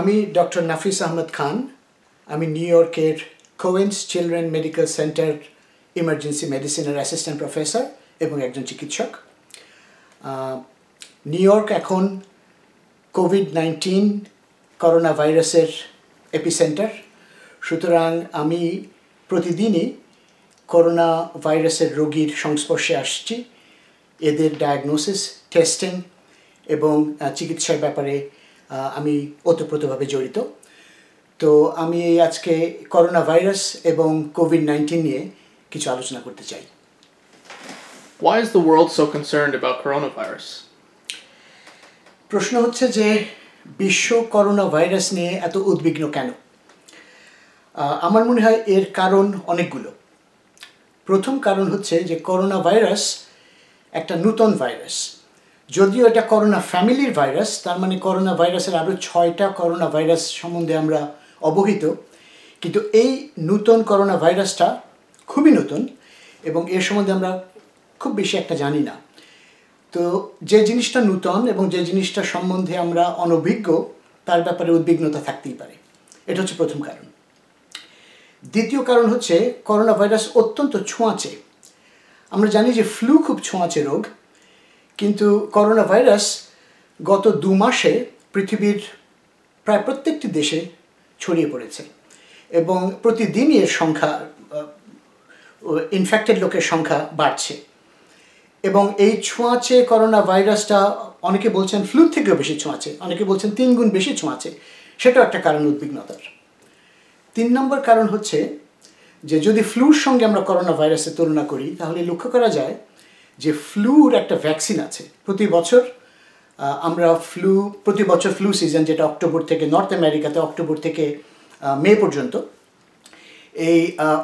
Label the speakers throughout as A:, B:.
A: আমি ডক্টর নাফিস আহমদ খান আমি নিউ ইয়র্কের Queens children medical centre emergency মেডিসিনের অ্যাসিস্ট্যান্ট প্রফেসর এবং একজন চিকিৎসক নিউ ইয়র্ক এখন কোভিড নাইন্টিন করোনা ভাইরাসের এপিসেন্টার সুতরাং আমি প্রতিদিনই করোনা ভাইরাসের রোগীর সংস্পর্শে আসছি এদের ডায়াগনোসিস টেস্টিং এবং চিকিৎসার ব্যাপারে আমি ওতপ্রোতভাবে জড়িত তো আমি আজকে করোনা ভাইরাস এবং কোভিড নাইন্টিন নিয়ে কিছু আলোচনা করতে চাই Why is the world so concerned about coronavirus? প্রশ্ন হচ্ছে যে বিশ্ব করোনা ভাইরাস নিয়ে এত উদ্বিগ্ন কেন আমার মনে হয় এর কারণ অনেকগুলো প্রথম কারণ হচ্ছে যে করোনা ভাইরাস একটা নূতন ভাইরাস যদিও এটা করোনা ফ্যামিলির ভাইরাস তার মানে করোনা ভাইরাসের আরও ছয়টা করোনা ভাইরাস সম্বন্ধে আমরা অবহিত কিন্তু এই নূতন করোনা ভাইরাসটা খুবই নতুন এবং এর সম্বন্ধে আমরা খুব বেশি একটা জানি না তো যে জিনিসটা নূতন এবং যে জিনিসটা সম্বন্ধে আমরা অনভিজ্ঞ তার ব্যাপারে উদ্বিগ্নতা থাকতেই পারে এটা হচ্ছে প্রথম কারণ দ্বিতীয় কারণ হচ্ছে করোনা ভাইরাস অত্যন্ত ছোঁয়াচে আমরা জানি যে ফ্লু খুব ছোঁয়াচে রোগ কিন্তু করোনা ভাইরাস গত দু মাসে পৃথিবীর প্রায় প্রত্যেকটি দেশে ছড়িয়ে পড়েছে এবং প্রতিদিনই এর সংখ্যা ইনফেক্টেড লোকের সংখ্যা বাড়ছে এবং এই ছোঁয়াচে করোনা ভাইরাসটা অনেকে বলছেন ফ্লু থেকেও বেশি ছোঁয়াচে অনেকে বলছেন তিন গুণ বেশি ছোঁয়াচে সেটাও একটা কারণ উদ্বিগ্নতার তিন নম্বর কারণ হচ্ছে যে যদি ফ্লুর সঙ্গে আমরা করোনা ভাইরাসের তুলনা করি তাহলে লক্ষ্য করা যায় যে ফ্লুর একটা ভ্যাকসিন আছে প্রতি বছর আমরা ফ্লু প্রতি বছর ফ্লু সিজন যেটা অক্টোবর থেকে নর্থ আমেরিকাতে অক্টোবর থেকে মে পর্যন্ত এই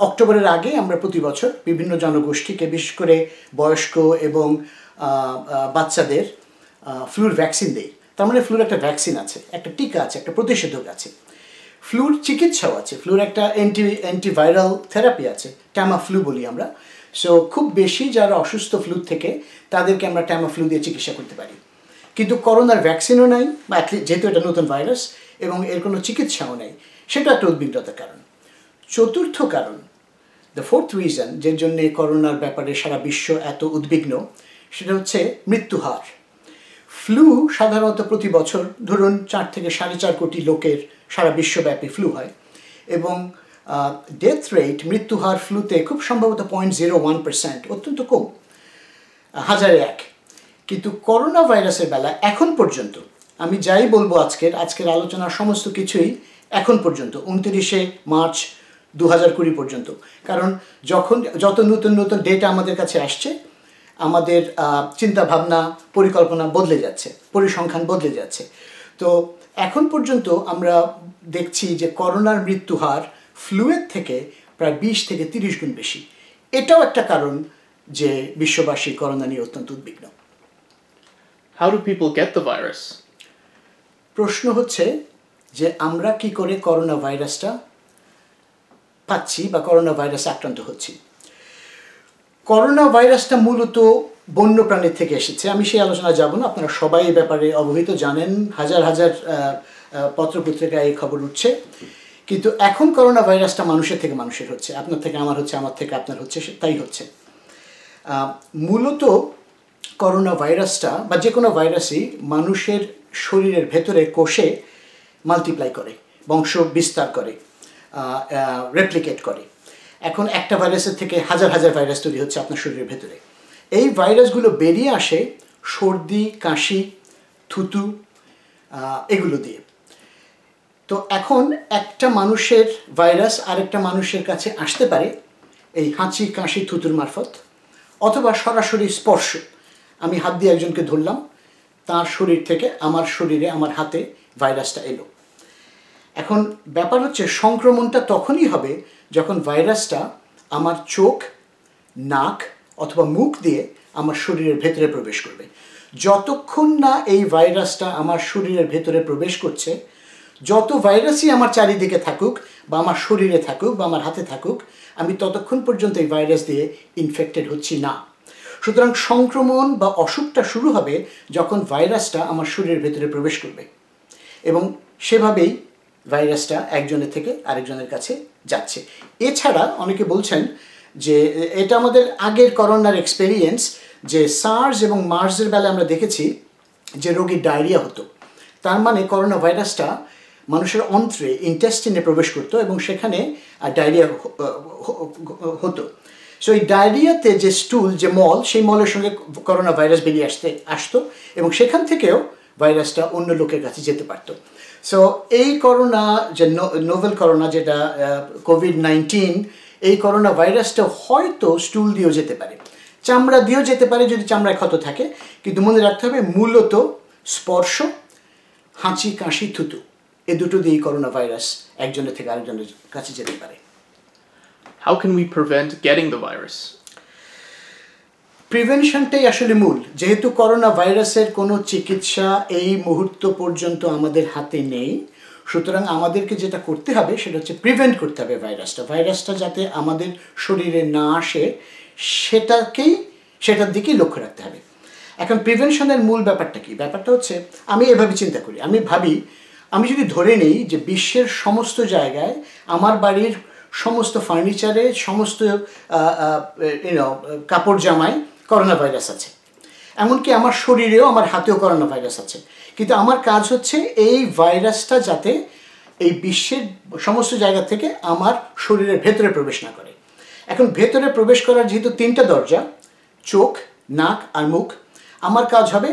A: অক্টোবরের আগে আমরা প্রতি বছর বিভিন্ন জনগোষ্ঠীকে বিশেষ করে বয়স্ক এবং বাচ্চাদের ফ্লুর ভ্যাকসিন দেই তার মানে ফ্লুর একটা ভ্যাকসিন আছে একটা টিকা আছে একটা প্রতিষেধক আছে ফ্লুর চিকিৎসাও আছে ফ্লুর একটা অ্যান্টি অ্যান্টিভাইরাল থেরাপি আছে ট্যামা ফ্লু বলি আমরা সো খুব বেশি যারা অসুস্থ ফ্লু থেকে তাদেরকে আমরা ফ্লু দিয়ে চিকিৎসা করতে পারি কিন্তু করোনার ভ্যাকসিনও নাই বা যেহেতু এটা নতুন ভাইরাস এবং এর কোনো চিকিৎসাও নেই সেটা একটা উদ্বিগ্নতার কারণ চতুর্থ কারণ দ্য ফোর্থ রিজন যের জন্য করোনার ব্যাপারে সারা বিশ্ব এত উদ্বিগ্ন সেটা হচ্ছে মৃত্যু হার ফ্লু সাধারণত প্রতি বছর ধরুন চার থেকে সাড়ে চার কোটি লোকের সারা বিশ্বব্যাপী ফ্লু হয় এবং ডেথ রেট মৃত্যু হার ফ্লুতে খুব সম্ভবত পয়েন্ট জিরো ওয়ান পার্সেন্ট অত্যন্ত কম হাজারে এক কিন্তু করোনা ভাইরাসের বেলা এখন পর্যন্ত আমি যাই বলবো আজকের আজকের আলোচনার সমস্ত কিছুই এখন পর্যন্ত উনত্রিশে মার্চ দু হাজার কুড়ি পর্যন্ত কারণ যখন যত নতুন নতুন ডেটা আমাদের কাছে আসছে আমাদের চিন্তা ভাবনা পরিকল্পনা বদলে যাচ্ছে পরিসংখ্যান বদলে যাচ্ছে তো এখন পর্যন্ত আমরা দেখছি যে করোনার মৃত্যু হার ফ্লুয়ের থেকে প্রায় বিশ থেকে তিরিশ গুণ বেশি এটাও একটা কারণ যে বিশ্ববাসী করোনা নিয়ে অত্যন্ত উদ্বিগ্ন how do people get the virus প্রশ্ন হচ্ছে যে আমরা কি করে করোনা ভাইরাসটা পাচ্ছি বা করোনা ভাইরাসে আক্রান্ত হচ্ছি করোনা ভাইরাসটা মূলত বন্য প্রাণীর থেকে এসেছে আমি সেই আলোচনা যাব না আপনারা সবাই এই ব্যাপারে অবহিত জানেন হাজার হাজার পত্রপত্রিকায় এই খবর উঠছে কিন্তু এখন করোনা ভাইরাসটা মানুষের থেকে মানুষের হচ্ছে আপনার থেকে আমার হচ্ছে আমার থেকে আপনার হচ্ছে তাই হচ্ছে মূলত করোনা ভাইরাসটা বা যে কোনো ভাইরাসই মানুষের শরীরের ভেতরে কোষে মাল্টিপ্লাই করে বংশ বিস্তার করে রেপ্লিকেট করে এখন একটা ভাইরাসের থেকে হাজার হাজার ভাইরাস তৈরি হচ্ছে আপনার শরীরের ভেতরে এই ভাইরাসগুলো বেরিয়ে আসে সর্দি কাশি থুতু এগুলো দিয়ে তো এখন একটা মানুষের ভাইরাস আরেকটা মানুষের কাছে আসতে পারে এই হাঁচি কাশি থুতুর মারফত অথবা সরাসরি স্পর্শ আমি হাত দিয়ে একজনকে ধরলাম তার শরীর থেকে আমার শরীরে আমার হাতে ভাইরাসটা এলো এখন ব্যাপার হচ্ছে সংক্রমণটা তখনই হবে যখন ভাইরাসটা আমার চোখ নাক অথবা মুখ দিয়ে আমার শরীরের ভেতরে প্রবেশ করবে যতক্ষণ না এই ভাইরাসটা আমার শরীরের ভেতরে প্রবেশ করছে যত ভাইরাসই আমার চারিদিকে থাকুক বা আমার শরীরে থাকুক বা আমার হাতে থাকুক আমি ততক্ষণ পর্যন্ত এই ভাইরাস দিয়ে ইনফেক্টেড হচ্ছি না সুতরাং সংক্রমণ বা অসুখটা শুরু হবে যখন ভাইরাসটা আমার শরীরের ভেতরে প্রবেশ করবে এবং সেভাবেই ভাইরাসটা একজনের থেকে আরেকজনের কাছে যাচ্ছে এছাড়া অনেকে বলছেন যে এটা আমাদের আগের করোনার এক্সপেরিয়েন্স যে সার্স এবং মার্সের বেলা আমরা দেখেছি যে রোগীর ডায়রিয়া হতো তার মানে করোনা ভাইরাসটা মানুষের অন্ত্রে ইন্টেস্টিনে প্রবেশ করতো এবং সেখানে ডায়রিয়া হতো সো এই ডায়রিয়াতে যে স্টুল যে মল সেই মলের সঙ্গে করোনা ভাইরাস বেরিয়ে আসতে আসতো এবং সেখান থেকেও ভাইরাসটা অন্য লোকের কাছে যেতে পারত সো এই করোনা যে নোভেল করোনা যেটা কোভিড নাইন্টিন এই করোনা ভাইরাসটা হয়তো স্টুল দিয়েও যেতে পারে চামড়া দিয়েও যেতে পারে যদি চামড়ায় ক্ষত থাকে কিন্তু মনে রাখতে হবে মূলত স্পর্শ হাঁচি কাশি থুতু এ দুটো দিয়েই করোনা ভাইরাস একজনের থেকে আরেকজনের কাছে যেতে পারে how can we prevent getting the virus প্রিভেনশনটাই আসলে মূল যেহেতু করোনা ভাইরাসের কোনো চিকিৎসা এই মুহূর্ত পর্যন্ত আমাদের হাতে নেই সুতরাং আমাদেরকে যেটা করতে হবে সেটা হচ্ছে প্রিভেন্ট করতে হবে ভাইরাসটা ভাইরাসটা যাতে আমাদের শরীরে না আসে সেটাকেই সেটার দিকেই লক্ষ্য রাখতে হবে এখন প্রিভেনশনের মূল ব্যাপারটা কি ব্যাপারটা হচ্ছে আমি এভাবে চিন্তা করি আমি ভাবি আমি যদি ধরে নিই যে বিশ্বের সমস্ত জায়গায় আমার বাড়ির সমস্ত ফার্নিচারে সমস্ত ইউনো কাপড় জামায় করোনা ভাইরাস আছে এমনকি আমার শরীরেও আমার হাতেও করোনা ভাইরাস আছে কিন্তু আমার কাজ হচ্ছে এই ভাইরাসটা যাতে এই বিশ্বের সমস্ত জায়গা থেকে আমার শরীরের ভেতরে প্রবেশ না করে এখন ভেতরে প্রবেশ করার যেহেতু তিনটা দরজা চোখ নাক আর মুখ আমার কাজ হবে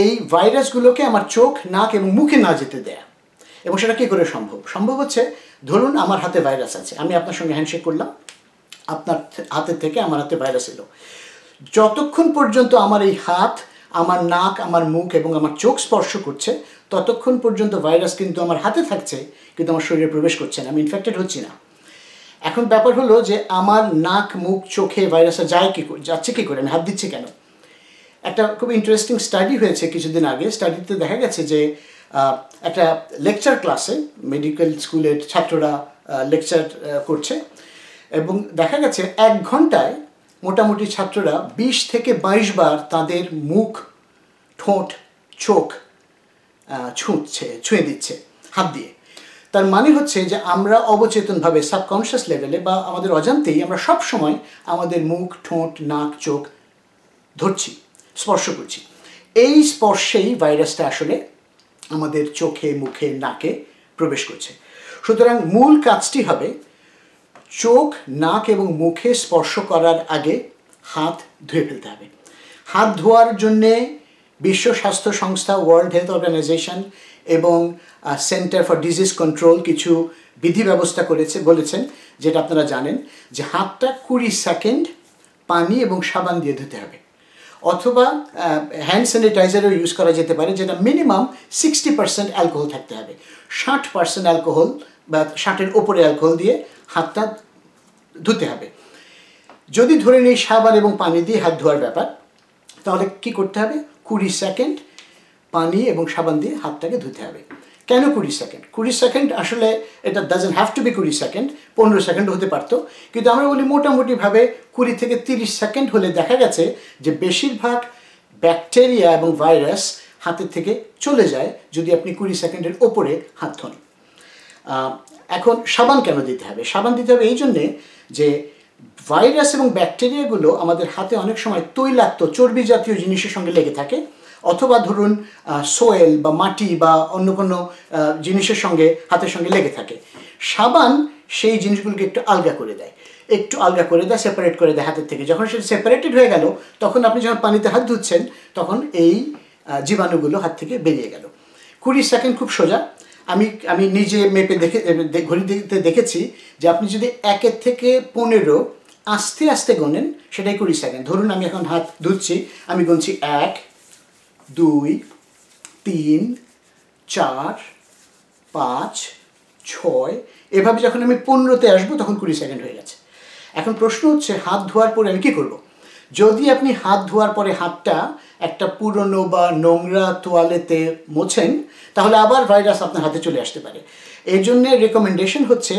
A: এই ভাইরাসগুলোকে আমার চোখ নাক এবং মুখে না যেতে দেয়া এবং সেটা কী করে সম্ভব সম্ভব হচ্ছে ধরুন আমার হাতে ভাইরাস আছে আমি আপনার সঙ্গে হ্যান্ডশেক করলাম আপনার হাতে থেকে আমার হাতে ভাইরাস এলো যতক্ষণ পর্যন্ত আমার এই হাত আমার নাক আমার মুখ এবং আমার চোখ স্পর্শ করছে ততক্ষণ পর্যন্ত ভাইরাস কিন্তু আমার হাতে থাকছে কিন্তু আমার শরীরে প্রবেশ করছে না আমি ইনফেক্টেড হচ্ছি না এখন ব্যাপার হলো যে আমার নাক মুখ চোখে ভাইরাসটা যায় কী যাচ্ছে কী করে আমি হাত দিচ্ছি কেন একটা খুব ইন্টারেস্টিং স্টাডি হয়েছে কিছুদিন আগে স্টাডিতে দেখা গেছে যে একটা লেকচার ক্লাসে মেডিকেল স্কুলের ছাত্ররা লেকচার করছে এবং দেখা গেছে এক ঘন্টায় মোটামুটি ছাত্ররা বিশ থেকে বাইশ বার তাদের মুখ ঠোঁট চোখ ছুঁচ্ছে ছুঁয়ে দিচ্ছে হাত দিয়ে তার মানে হচ্ছে যে আমরা অবচেতনভাবে সাবকনশিয়াস লেভেলে বা আমাদের অজান্তেই আমরা সব সময় আমাদের মুখ ঠোঁট নাক চোখ ধরছি স্পর্শ করছি এই স্পর্শেই ভাইরাসটা আসলে আমাদের চোখে মুখে নাকে প্রবেশ করছে সুতরাং মূল কাজটি হবে চোখ নাক এবং মুখে স্পর্শ করার আগে হাত ধুয়ে ফেলতে হবে হাত ধোয়ার জন্যে বিশ্ব স্বাস্থ্য সংস্থা ওয়ার্ল্ড হেলথ অর্গানাইজেশন এবং সেন্টার ফর ডিজিজ কন্ট্রোল কিছু বিধি ব্যবস্থা করেছে বলেছেন যেটা আপনারা জানেন যে হাতটা কুড়ি সেকেন্ড পানি এবং সাবান দিয়ে ধুতে হবে অথবা হ্যান্ড স্যানিটাইজারও ইউজ করা যেতে পারে যেটা মিনিমাম সিক্সটি পার্সেন্ট অ্যালকোহল থাকতে হবে ষাট পার্সেন্ট অ্যালকোহল বা ষাটের ওপরে অ্যালকোহল দিয়ে হাতটা ধুতে হবে যদি ধরে নিই সাবান এবং পানি দিয়ে হাত ধোয়ার ব্যাপার তাহলে কি করতে হবে কুড়ি সেকেন্ড পানি এবং সাবান দিয়ে হাতটাকে ধুতে হবে কেন কুড়ি সেকেন্ড কুড়ি সেকেন্ড আসলে এটা ডাজেন হ্যাভ টু বি কুড়ি সেকেন্ড পনেরো সেকেন্ড হতে পারত কিন্তু আমরা বলি মোটামুটিভাবে কুড়ি থেকে তিরিশ সেকেন্ড হলে দেখা গেছে যে বেশিরভাগ ব্যাকটেরিয়া এবং ভাইরাস হাতের থেকে চলে যায় যদি আপনি কুড়ি সেকেন্ডের ওপরে হাত ধন এখন সাবান কেন দিতে হবে সাবান দিতে হবে এই জন্যে যে ভাইরাস এবং ব্যাকটেরিয়াগুলো আমাদের হাতে অনেক সময় তৈলাক্ত চর্বি জাতীয় জিনিসের সঙ্গে লেগে থাকে অথবা ধরুন সোয়েল বা মাটি বা অন্য কোনো জিনিসের সঙ্গে হাতের সঙ্গে লেগে থাকে সাবান সেই জিনিসগুলোকে একটু আলগা করে দেয় একটু আলগা করে দেয় সেপারেট করে দেয় হাতের থেকে যখন সেটা সেপারেটেড হয়ে গেল তখন আপনি যখন পানিতে হাত ধুচ্ছেন তখন এই জীবাণুগুলো হাত থেকে বেরিয়ে গেল কুড়ি সেকেন্ড খুব সোজা আমি আমি নিজে মেপে দেখে ঘড়ি দেখতে দেখেছি যে আপনি যদি একের থেকে পনেরো আস্তে আস্তে গোনেন সেটাই কুড়ি সেকেন্ড ধরুন আমি এখন হাত ধুচ্ছি আমি গুনছি এক দুই তিন চার পাঁচ ছয় এভাবে যখন আমি পনেরোতে আসবো তখন কুড়ি সেকেন্ড হয়ে গেছে এখন প্রশ্ন হচ্ছে হাত ধোয়ার পরে আমি কী করব। যদি আপনি হাত ধোয়ার পরে হাতটা একটা পুরনো বা নোংরা তোয়ালেতে মোছেন তাহলে আবার ভাইরাস আপনার হাতে চলে আসতে পারে এর জন্যে রেকমেন্ডেশন হচ্ছে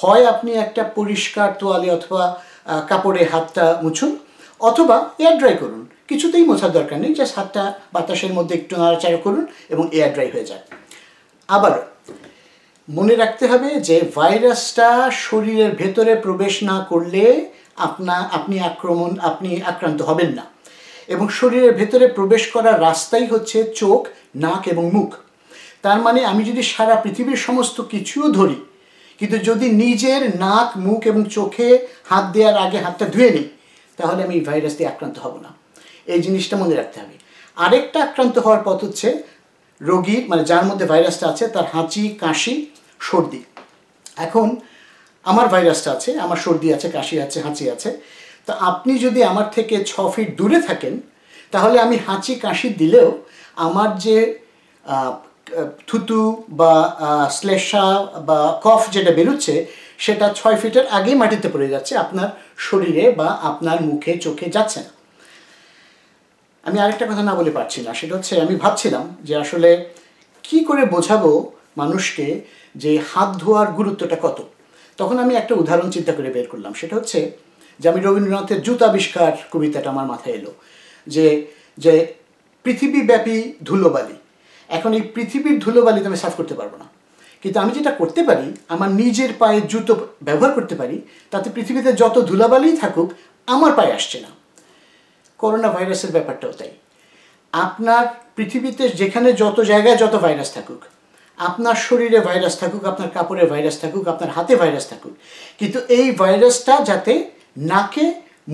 A: হয় আপনি একটা পরিষ্কার তোয়ালে অথবা কাপড়ে হাতটা মুছুন অথবা এয়ার ড্রাই করুন কিছুতেই মোছার দরকার নেই জাস্ট হাতটা বাতাসের মধ্যে একটু নাড়াচাড়া করুন এবং এয়ার ড্রাই হয়ে যায় আবার মনে রাখতে হবে যে ভাইরাসটা শরীরের ভেতরে প্রবেশ না করলে আপনা আপনি আক্রমণ আপনি আক্রান্ত হবেন না এবং শরীরের ভেতরে প্রবেশ করার রাস্তাই হচ্ছে চোখ নাক এবং মুখ তার মানে আমি যদি সারা পৃথিবীর সমস্ত কিছুও ধরি কিন্তু যদি নিজের নাক মুখ এবং চোখে হাত দেওয়ার আগে হাতটা ধুয়ে নিই তাহলে আমি এই ভাইরাস দিয়ে আক্রান্ত হব না এই জিনিসটা মনে রাখতে হবে আরেকটা আক্রান্ত হওয়ার পথ হচ্ছে রোগীর মানে যার মধ্যে ভাইরাসটা আছে তার হাঁচি কাশি সর্দি এখন আমার ভাইরাসটা আছে আমার সর্দি আছে কাশি আছে হাঁচি আছে তো আপনি যদি আমার থেকে ছ ফিট দূরে থাকেন তাহলে আমি হাঁচি কাশি দিলেও আমার যে থুতু বা শ্লেষা বা কফ যেটা বেরোচ্ছে সেটা ছয় ফিটের আগেই মাটিতে পড়ে যাচ্ছে আপনার শরীরে বা আপনার মুখে চোখে যাচ্ছে না আমি আরেকটা কথা না বলে পারছি না সেটা হচ্ছে আমি ভাবছিলাম যে আসলে কি করে বোঝাবো মানুষকে যে হাত ধোয়ার গুরুত্বটা কত তখন আমি একটা উদাহরণ চিন্তা করে বের করলাম সেটা হচ্ছে যে আমি রবীন্দ্রনাথের জুত আবিষ্কার কবিতাটা আমার মাথায় এলো যে যে পৃথিবীব্যাপী ধুলোবালি এখন এই পৃথিবীর ধুলোবালি তো আমি সাফ করতে পারবো না কিন্তু আমি যেটা করতে পারি আমার নিজের পায়ে জুতো ব্যবহার করতে পারি তাতে পৃথিবীতে যত ধুলাবালিই থাকুক আমার পায়ে আসছে না করোনা ভাইরাসের ব্যাপারটাও তাই আপনার পৃথিবীতে যেখানে যত জায়গায় যত ভাইরাস থাকুক আপনার শরীরে ভাইরাস থাকুক আপনার কাপড়ে ভাইরাস থাকুক আপনার হাতে ভাইরাস থাকুক কিন্তু এই ভাইরাসটা যাতে নাকে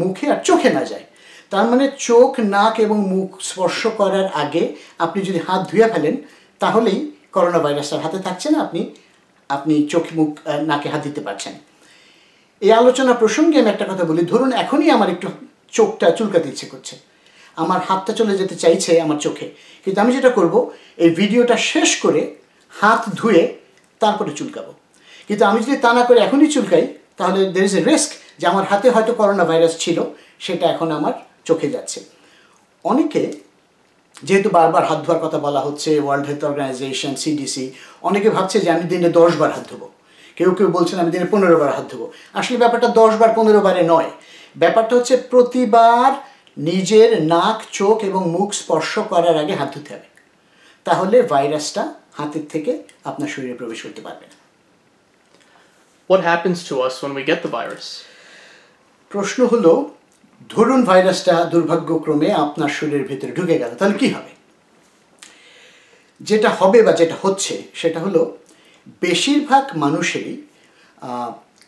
A: মুখে আর চোখে না যায় তার মানে চোখ নাক এবং মুখ স্পর্শ করার আগে আপনি যদি হাত ধুয়ে ফেলেন তাহলেই করোনা ভাইরাসটার হাতে থাকছে না আপনি আপনি চোখ মুখ নাকে হাত দিতে পারছেন এই আলোচনা প্রসঙ্গে আমি একটা কথা বলি ধরুন এখনই আমার একটু চোখটা চুলকাতে ইচ্ছে করছে আমার হাতটা চলে যেতে চাইছে আমার চোখে কিন্তু আমি যেটা করব এই ভিডিওটা শেষ করে হাত ধুয়ে তারপরে চুলকাবো কিন্তু আমি যদি তা না করে এখনই চুলকাই তাহলে দের ইজ এ রিস্ক যে আমার হাতে হয়তো করোনা ভাইরাস ছিল সেটা এখন আমার চোখে যাচ্ছে অনেকে যেহেতু বারবার হাত ধোয়ার কথা বলা হচ্ছে ওয়ার্ল্ড হেলথ অর্গানাইজেশন সিডিসি অনেকে ভাবছে যে আমি দিনে দশ বার হাত ধোবো কেউ কেউ বলছেন আমি দিনে পনেরো বার হাত ধোবো আসলে ব্যাপারটা দশ বার পনেরো বারে নয় ব্যাপারটা হচ্ছে প্রতিবার নিজের নাক চোখ এবং মুখ স্পর্শ করার আগে হাত ধুতে হবে তাহলে ভাইরাসটা হাতের থেকে আপনার শরীরে প্রবেশ করতে পারবে না What happens to us when we get the virus? প্রশ্ন হলো ধরুন ভাইরাসটা দুর্ভাগ্যক্রমে আপনার শরীরের ভেতরে ঢুকে গেল তাহলে কি হবে যেটা হবে বা যেটা হচ্ছে সেটা হলো বেশিরভাগ মানুষেরই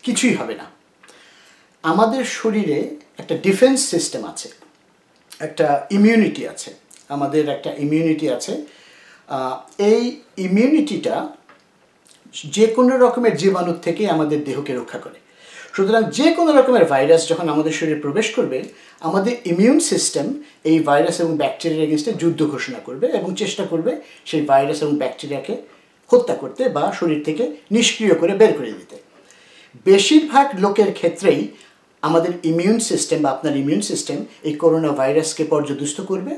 A: কিছুই হবে না আমাদের শরীরে একটা ডিফেন্স সিস্টেম আছে একটা ইমিউনিটি আছে আমাদের একটা ইমিউনিটি আছে এই ইমিউনিটিটা যে কোনো রকমের জীবাণুর থেকে আমাদের দেহকে রক্ষা করে সুতরাং যে কোনো রকমের ভাইরাস যখন আমাদের শরীরে প্রবেশ করবে আমাদের ইমিউন সিস্টেম এই ভাইরাস এবং ব্যাকটেরিয়ার এগেনস্টে যুদ্ধ ঘোষণা করবে এবং চেষ্টা করবে সেই ভাইরাস এবং ব্যাকটেরিয়াকে হত্যা করতে বা শরীর থেকে নিষ্ক্রিয় করে বের করে দিতে বেশিরভাগ লোকের ক্ষেত্রেই আমাদের ইমিউন সিস্টেম বা আপনার ইমিউন সিস্টেম এই করোনা ভাইরাসকে পর্যদুস্ত করবে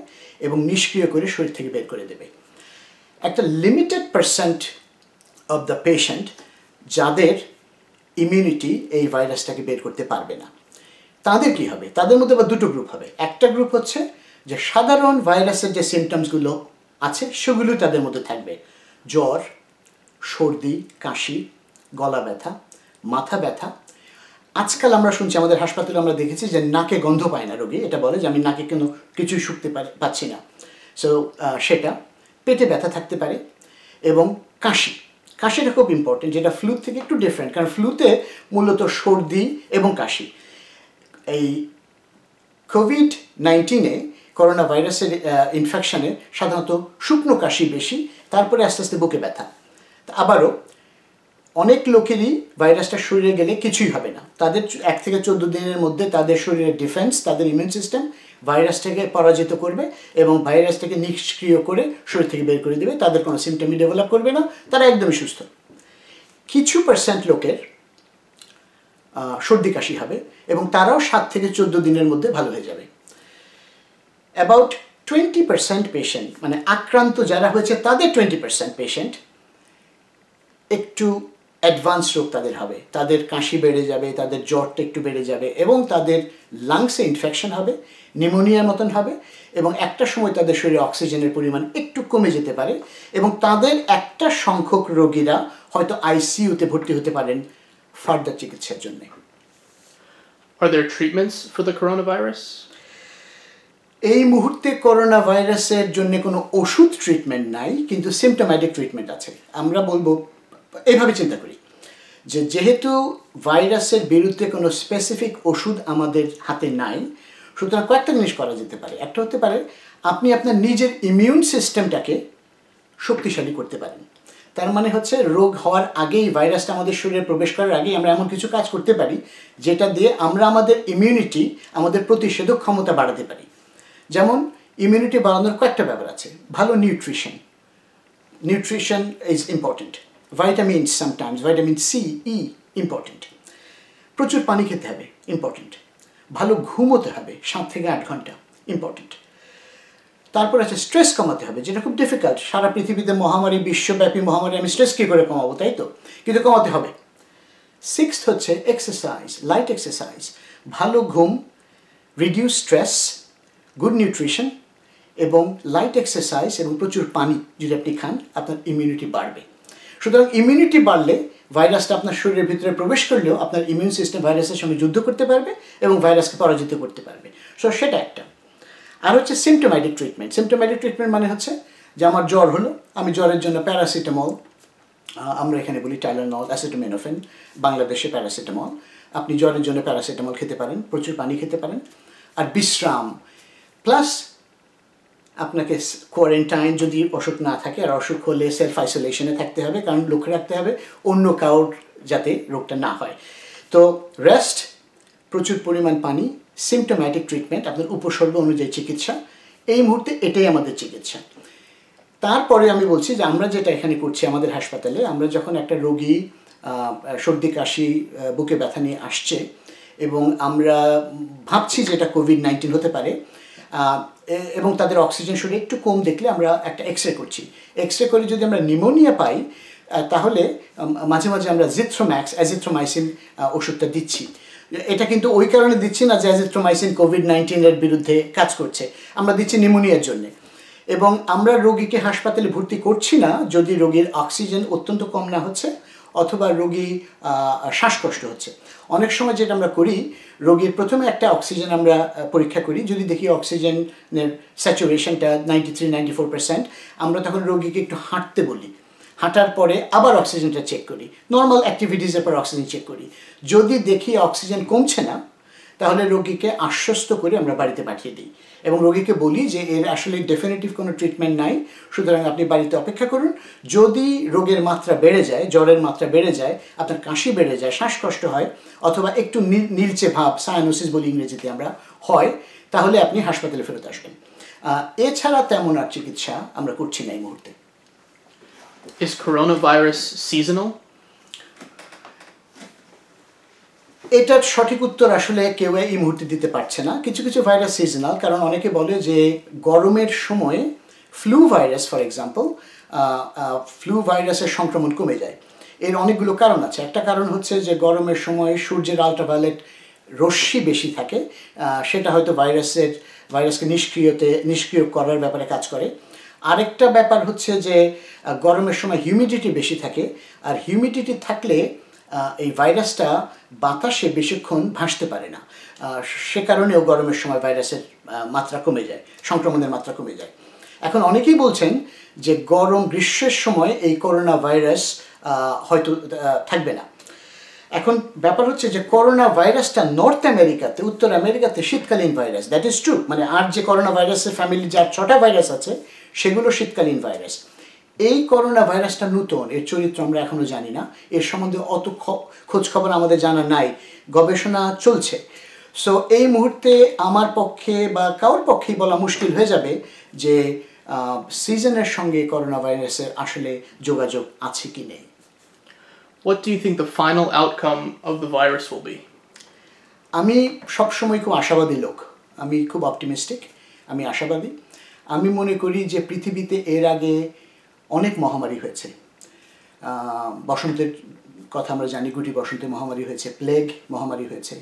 A: এবং নিষ্ক্রিয় করে শরীর থেকে বের করে দেবে একটা limited percent of the patient যাদের ইমিউনিটি এই ভাইরাসটাকে বের করতে পারবে না তাদের কি হবে তাদের মধ্যে বা দুটো গ্রুপ হবে একটা গ্রুপ হচ্ছে যে সাধারণ ভাইরাসের যে সিমটমসগুলো আছে সেগুলো তাদের মধ্যে থাকবে জ্বর সর্দি কাশি গলা ব্যথা মাথা ব্যথা আজকাল আমরা শুনছি আমাদের হাসপাতালে আমরা দেখেছি যে নাকে গন্ধ পায় না রোগী এটা বলে যে আমি নাকে কোনো কিছুই শুকতে পাচ্ছি না সো সেটা পেটে ব্যথা থাকতে পারে এবং কাশি কাশিটা খুব ইম্পর্টেন্ট যেটা ফ্লু থেকে একটু ডিফারেন্ট কারণ ফ্লুতে মূলত সর্দি এবং কাশি এই কোভিড নাইন্টিনে করোনা ভাইরাসের ইনফেকশানে সাধারণত শুকনো কাশি বেশি তারপরে আস্তে আস্তে বুকে ব্যথা আবারও অনেক লোকেরই ভাইরাসটা শরীরে গেলে কিছুই হবে না তাদের এক থেকে চোদ্দো দিনের মধ্যে তাদের শরীরের ডিফেন্স তাদের ইমিউন সিস্টেম ভাইরাসটাকে পরাজিত করবে এবং ভাইরাসটাকে নিষ্ক্রিয় করে শরীর থেকে বের করে দেবে তাদের কোনো সিমটমই ডেভেলপ করবে না তারা একদমই সুস্থ কিছু পার্সেন্ট লোকের সর্দি কাশি হবে এবং তারাও সাত থেকে চোদ্দ দিনের মধ্যে ভালো হয়ে যাবে অ্যাবাউট টোয়েন্টি পার্সেন্ট পেশেন্ট মানে আক্রান্ত যারা হয়েছে তাদের টোয়েন্টি পার্সেন্ট পেশেন্ট একটু অ্যাডভান্স রোগ তাদের হবে তাদের কাশি বেড়ে যাবে তাদের জ্বরটা একটু বেড়ে যাবে এবং তাদের লাংসে ইনফেকশন হবে নিমোনিয়ার মতন হবে এবং একটা সময় তাদের শরীরে অক্সিজেনের পরিমাণ একটু কমে যেতে পারে এবং তাদের একটা সংখ্যক রোগীরা হয়তো আইসিইউতে ভর্তি হতে পারেন ফার্দার চিকিৎসার জন্য এই মুহূর্তে করোনা ভাইরাসের জন্য কোনো ওষুধ ট্রিটমেন্ট নাই কিন্তু সিমটোম্যাটিক ট্রিটমেন্ট আছে আমরা বলবো এইভাবে চিন্তা করি যে যেহেতু ভাইরাসের বিরুদ্ধে কোনো স্পেসিফিক ওষুধ আমাদের হাতে নাই সুতরাং কয়েকটা জিনিস করা যেতে পারে একটা হতে পারে আপনি আপনার নিজের ইমিউন সিস্টেমটাকে শক্তিশালী করতে পারেন তার মানে হচ্ছে রোগ হওয়ার আগেই ভাইরাসটা আমাদের শরীরে প্রবেশ করার আগেই আমরা এমন কিছু কাজ করতে পারি যেটা দিয়ে আমরা আমাদের ইমিউনিটি আমাদের প্রতিষেধক ক্ষমতা বাড়াতে পারি যেমন ইমিউনিটি বাড়ানোর কয়েকটা ব্যাপার আছে ভালো nutrition nutrition is important vitamins sometimes vitamin C E important প্রচুর পানি খেতে হবে ইম্পর্টেন্ট ভালো ঘুমোতে হবে সাত থেকে আট ঘন্টা ইম্পর্টেন্ট তারপর আছে স্ট্রেস কমাতে হবে যেটা খুব ডিফিকাল্ট সারা পৃথিবীতে মহামারী বিশ্বব্যাপী মহামারী আমি স্ট্রেস কী করে কমাবো তাই তো কিন্তু কমাতে হবে সিক্স হচ্ছে এক্সারসাইজ লাইট এক্সারসাইজ ভালো ঘুম রিডিউস স্ট্রেস গুড নিউট্রিশন এবং লাইট এক্সারসাইজ এবং প্রচুর পানি যদি আপনি খান আপনার ইমিউনিটি বাড়বে সুতরাং ইমিউনিটি বাড়লে ভাইরাসটা আপনার শরীরের ভিতরে প্রবেশ করলেও আপনার ইমিউন সিস্টেম ভাইরাসের সঙ্গে যুদ্ধ করতে পারবে এবং ভাইরাসকে পরাজিত করতে পারবে সো সেটা একটা আর হচ্ছে সিমটোম্যাটিক ট্রিটমেন্ট সিমটোম্যাটিক ট্রিটমেন্ট মানে হচ্ছে যে আমার জ্বর হলো আমি জ্বরের জন্য প্যারাসিটামল আমরা এখানে বলি টাইলানল অ্যাসিটোমেনোফেন বাংলাদেশে প্যারাসিটামল আপনি জ্বরের জন্য প্যারাসিটামল খেতে পারেন প্রচুর পানি খেতে পারেন আর বিশ্রাম প্লাস আপনাকে কোয়ারেন্টাইন যদি অসুখ না থাকে আর অসুখ হলে সেলফ আইসোলেশনে থাকতে হবে কারণ লক্ষ্য রাখতে হবে অন্য কাউর যাতে রোগটা না হয় তো রেস্ট প্রচুর পরিমাণ পানি সিমটোম্যাটিক ট্রিটমেন্ট আপনার উপসর্গ অনুযায়ী চিকিৎসা এই মুহূর্তে এটাই আমাদের চিকিৎসা তারপরে আমি বলছি যে আমরা যেটা এখানে করছি আমাদের হাসপাতালে আমরা যখন একটা রোগী সর্দি কাশি বুকে ব্যথা নিয়ে আসছে এবং আমরা ভাবছি যে এটা কোভিড নাইন্টিন হতে পারে এবং তাদের অক্সিজেন শরীরে একটু কম দেখলে আমরা একটা এক্স রে করছি এক্স রে করে যদি আমরা নিমোনিয়া পাই তাহলে মাঝে মাঝে আমরা জিথ্রোম্যাক্স অ্যাজিথ্রোমাইসিন ওষুধটা দিচ্ছি এটা কিন্তু ওই কারণে দিচ্ছি না যে অ্যাজিথ্রোমাইসিন কোভিড নাইন্টিনের বিরুদ্ধে কাজ করছে আমরা দিচ্ছি নিমোনিয়ার জন্যে এবং আমরা রোগীকে হাসপাতালে ভর্তি করছি না যদি রোগীর অক্সিজেন অত্যন্ত কম না হচ্ছে অথবা রোগী শ্বাসকষ্ট হচ্ছে অনেক সময় যেটা আমরা করি রোগীর প্রথমে একটা অক্সিজেন আমরা পরীক্ষা করি যদি দেখি অক্সিজেনের স্যাচুরেশনটা ninety three ninety four percent আমরা তখন রোগীকে একটু হাঁটতে বলি হাঁটার পরে আবার অক্সিজেনটা চেক করি নর্মাল অ্যাক্টিভিটিসের পর অক্সিজেন চেক করি যদি দেখি অক্সিজেন কমছে না তাহলে রোগীকে আশ্বস্ত করে আমরা বাড়িতে পাঠিয়ে দিই এবং রোগীকে বলি যে এর আসলে ডেফিনেটিভ কোনো ট্রিটমেন্ট নাই সুতরাং আপনি বাড়িতে অপেক্ষা করুন যদি রোগের মাত্রা বেড়ে যায় জ্বরের মাত্রা বেড়ে যায় আপনার কাশি বেড়ে যায় শ্বাসকষ্ট হয় অথবা একটু নীলচে ভাব সায়ানোসিস বলি ইংরেজিতে আমরা হয় তাহলে আপনি হাসপাতালে ফেরত আসবেন এছাড়া তেমন আর চিকিৎসা আমরা করছি না এই মুহূর্তে Is coronavirus seasonal? এটার সঠিক উত্তর আসলে কেউ এই মুহূর্তে দিতে পারছে না কিছু কিছু ভাইরাস সিজনাল কারণ অনেকে বলে যে গরমের সময় flu virus for example flu ভাইরাসের সংক্রমণ কমে যায় এর অনেকগুলো কারণ আছে একটা কারণ হচ্ছে যে গরমের সময় সূর্যের আলট্রাভায়োলেট রশ্মি বেশি থাকে সেটা হয়তো ভাইরাসের ভাইরাসকে নিষ্ক্রিয়তে নিষ্ক্রিয় করার ব্যাপারে কাজ করে আরেকটা ব্যাপার হচ্ছে যে গরমের সময় হিউমিডিটি বেশি থাকে আর হিউমিডিটি থাকলে এই ভাইরাসটা বাতাসে বেশিক্ষণ ভাসতে পারে না সে কারণেও গরমের সময় ভাইরাসের মাত্রা কমে যায় সংক্রমণের মাত্রা কমে যায় এখন অনেকেই বলছেন যে গরম গ্রীষ্মের সময় এই করোনা ভাইরাস হয়তো থাকবে না এখন ব্যাপার হচ্ছে যে করোনা ভাইরাসটা নর্থ আমেরিকাতে উত্তর আমেরিকাতে শীতকালীন ভাইরাস দ্যাট ইজ ট্রু মানে আর যে করোনা ভাইরাসের ফ্যামিলি যার ছটা ভাইরাস আছে সেগুলো শীতকালীন ভাইরাস এই করোনা ভাইরাসটা নতুন এর চরিত্র আমরা এখনও জানি না এর সম্বন্ধে অত খোঁজ খবর আমাদের জানা নাই গবেষণা চলছে সো এই মুহূর্তে আমার পক্ষে বা কারোর পক্ষেই বলা মুশকিল হয়ে যাবে যে সিজনের সঙ্গে করোনা ভাইরাসের আসলে যোগাযোগ আছে কি নেই What do you think the final outcome of the virus will be? আমি সবসময় খুব আশাবাদী লোক আমি খুব অপটিমিস্টিক আমি আশাবাদী আমি মনে করি যে পৃথিবীতে এর আগে অনেক মহামারী হয়েছে বসন্তের কথা আমরা জানি গুটি বসন্তে মহামারী হয়েছে প্লেগ মহামারী হয়েছে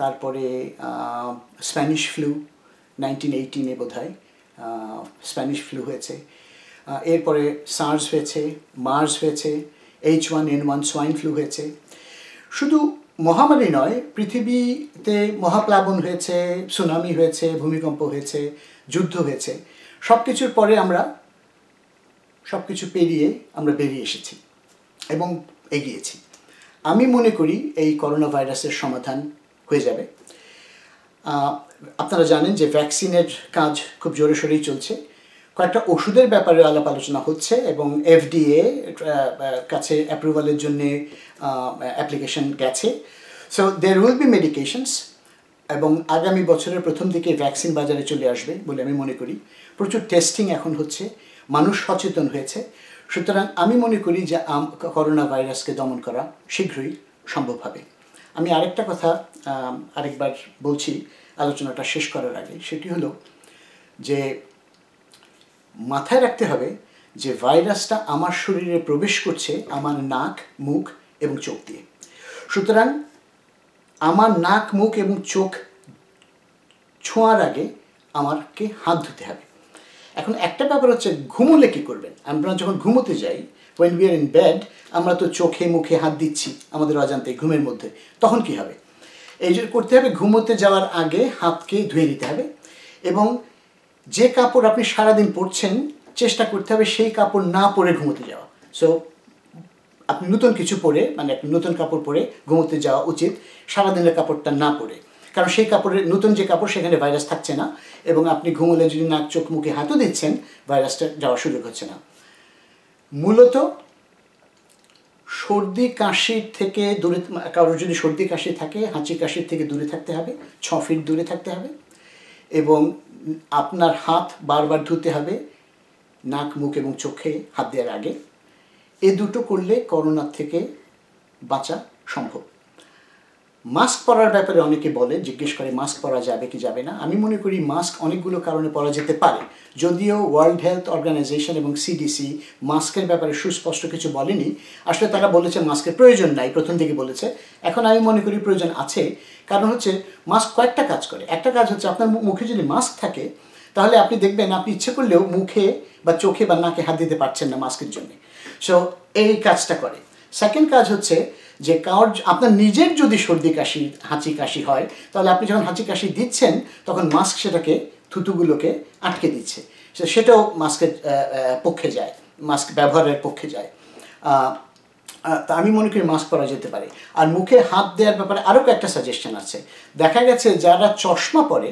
A: তারপরে স্প্যানিশ ফ্লু নাইনটিন এইটিনে বোধ হয় স্প্যানিশ ফ্লু হয়েছে এরপরে সার্স হয়েছে মার্স হয়েছে H one N one swine flu হয়েছে শুধু মহামারী নয় পৃথিবীতে মহাপ্লাবন হয়েছে সুনামি হয়েছে ভূমিকম্প হয়েছে যুদ্ধ হয়েছে সব কিছুর পরে আমরা সব কিছু পেরিয়ে আমরা বেরিয়ে এসেছি এবং এগিয়েছি আমি মনে করি এই করোনা ভাইরাসের সমাধান হয়ে যাবে আপনারা জানেন যে ভ্যাকসিনের কাজ খুব জোরে সোরেই চলছে কয়েকটা ওষুধের ব্যাপারে আলাপ আলোচনা হচ্ছে এবং এফডিএ কাছে অ্যাপ্রুভালের জন্য অ্যাপ্লিকেশন গেছে so there will be medications এবং আগামী বছরের প্রথম দিকে ভ্যাকসিন বাজারে চলে আসবে বলে আমি মনে করি প্রচুর টেস্টিং এখন হচ্ছে মানুষ সচেতন হয়েছে সুতরাং আমি মনে করি যে করোনা ভাইরাসকে দমন করা শীঘ্রই সম্ভব হবে আমি আরেকটা কথা আরেকবার বলছি আলোচনাটা শেষ করার আগে সেটি হলো যে মাথায় রাখতে হবে যে ভাইরাসটা আমার শরীরে প্রবেশ করছে আমার নাক মুখ এবং চোখ দিয়ে সুতরাং আমার নাক মুখ এবং চোখ ছোঁয়ার আগে আমাকে হাত ধুতে হবে এখন একটা ব্যাপার হচ্ছে ঘুমোলে কী করবেন আমরা যখন ঘুমোতে যাই when we are in bed আমরা তো চোখে মুখে হাত দিচ্ছি আমাদের অজান্তে ঘুমের মধ্যে তখন কি হবে এই যে করতে হবে ঘুমোতে যাওয়ার আগে হাতকে ধুয়ে নিতে হবে এবং যে কাপড় আপনি সারাদিন পরছেন চেষ্টা করতে হবে সেই কাপড় না পরে ঘুমোতে যাওয়া সো আপনি নতুন কিছু পরে মানে আপনি নতুন কাপড় পরে ঘুমোতে যাওয়া উচিত সারাদিনের কাপড়টা না পরে কারণ সেই কাপড়ের নতুন যে কাপড় সেখানে ভাইরাস থাকছে না এবং আপনি ঘুমলে যদি নাক চোখ মুখে হাতও দিচ্ছেন ভাইরাসটা যাওয়ার সুযোগ হচ্ছে না মূলত সর্দি কাশির থেকে দূরে কারোর যদি সর্দি কাশি থাকে হাঁচি কাশির থেকে দূরে থাকতে হবে ছ ফিট দূরে থাকতে হবে এবং আপনার হাত বারবার ধুতে হবে নাক মুখ এবং চোখে হাত দেওয়ার আগে এ দুটো করলে করোনার থেকে বাঁচা সম্ভব মাস্ক পরার ব্যাপারে অনেকে বলে জিজ্ঞেস করে মাস্ক পরা যাবে কি যাবে না আমি মনে করি মাস্ক অনেকগুলো কারণে পরা যেতে পারে যদিও ওয়ার্ল্ড হেলথ অর্গানাইজেশন এবং সিডিসি মাস্কের ব্যাপারে সুস্পষ্ট কিছু বলেনি আসলে তারা বলেছে মাস্কের প্রয়োজন নাই প্রথম থেকে বলেছে এখন আমি মনে করি প্রয়োজন আছে কারণ হচ্ছে মাস্ক কয়েকটা কাজ করে একটা কাজ হচ্ছে আপনার মুখে যদি মাস্ক থাকে তাহলে আপনি দেখবেন আপনি ইচ্ছে করলেও মুখে বা চোখে বা নাকে হাত দিতে পারছেন না মাস্কের জন্য সো এই কাজটা করে সেকেন্ড কাজ হচ্ছে যে কার আপনার নিজের যদি সর্দি কাশি হাঁচি কাশি হয় তাহলে আপনি যখন হাঁচি কাশি দিচ্ছেন তখন মাস্ক সেটাকে থুতুগুলোকে আটকে দিচ্ছে সেটাও মাস্কের পক্ষে যায় মাস্ক ব্যবহারের পক্ষে যায় তা আমি মনে করি মাস্ক পরা যেতে পারে আর মুখে হাত দেওয়ার ব্যাপারে আরও একটা সাজেশন আছে দেখা গেছে যারা চশমা পরে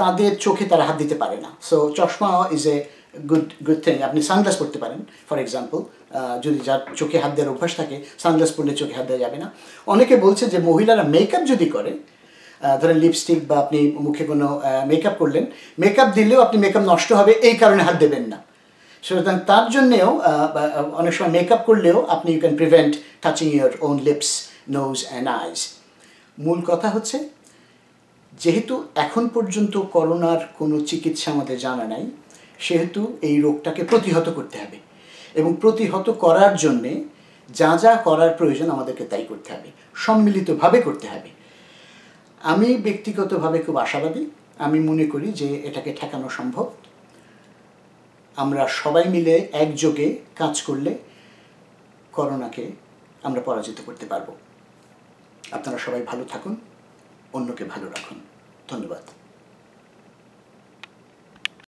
A: তাদের চোখে তারা হাত দিতে পারে না সো চশমা is a good good thing আপনি সানগ্লাস পরতে পারেন ফর এক্সাম্পল যদি যার চোখে হাত দেওয়ার অভ্যাস থাকে সানগ্লাস পরলে চোখে হাত দেওয়া যাবে না অনেকে বলছে যে মহিলারা মেকআপ যদি করে ধরেন লিপস্টিক বা আপনি মুখে কোনো মেকআপ করলেন মেকআপ দিলেও আপনি মেকআপ নষ্ট হবে এই কারণে হাত দেবেন না সুতরাং তার জন্যেও অনেক সময় মেকআপ করলেও আপনি you can prevent touching your own lips nose and eyes মূল কথা হচ্ছে যেহেতু এখন পর্যন্ত করোনার কোনো চিকিৎসা আমাদের জানা নাই সেহেতু এই রোগটাকে প্রতিহত করতে হবে এবং প্রতিহত করার জন্যে যা যা করার প্রয়োজন আমাদেরকে তাই করতে হবে সম্মিলিতভাবে করতে হবে আমি ব্যক্তিগতভাবে খুব আশাবাদী আমি মনে করি যে এটাকে ঠেকানো সম্ভব আমরা সবাই মিলে একযোগে কাজ করলে করোনাকে আমরা পরাজিত করতে পারব আপনারা সবাই ভালো থাকুন অন্যকে ভালো রাখুন ধন্যবাদ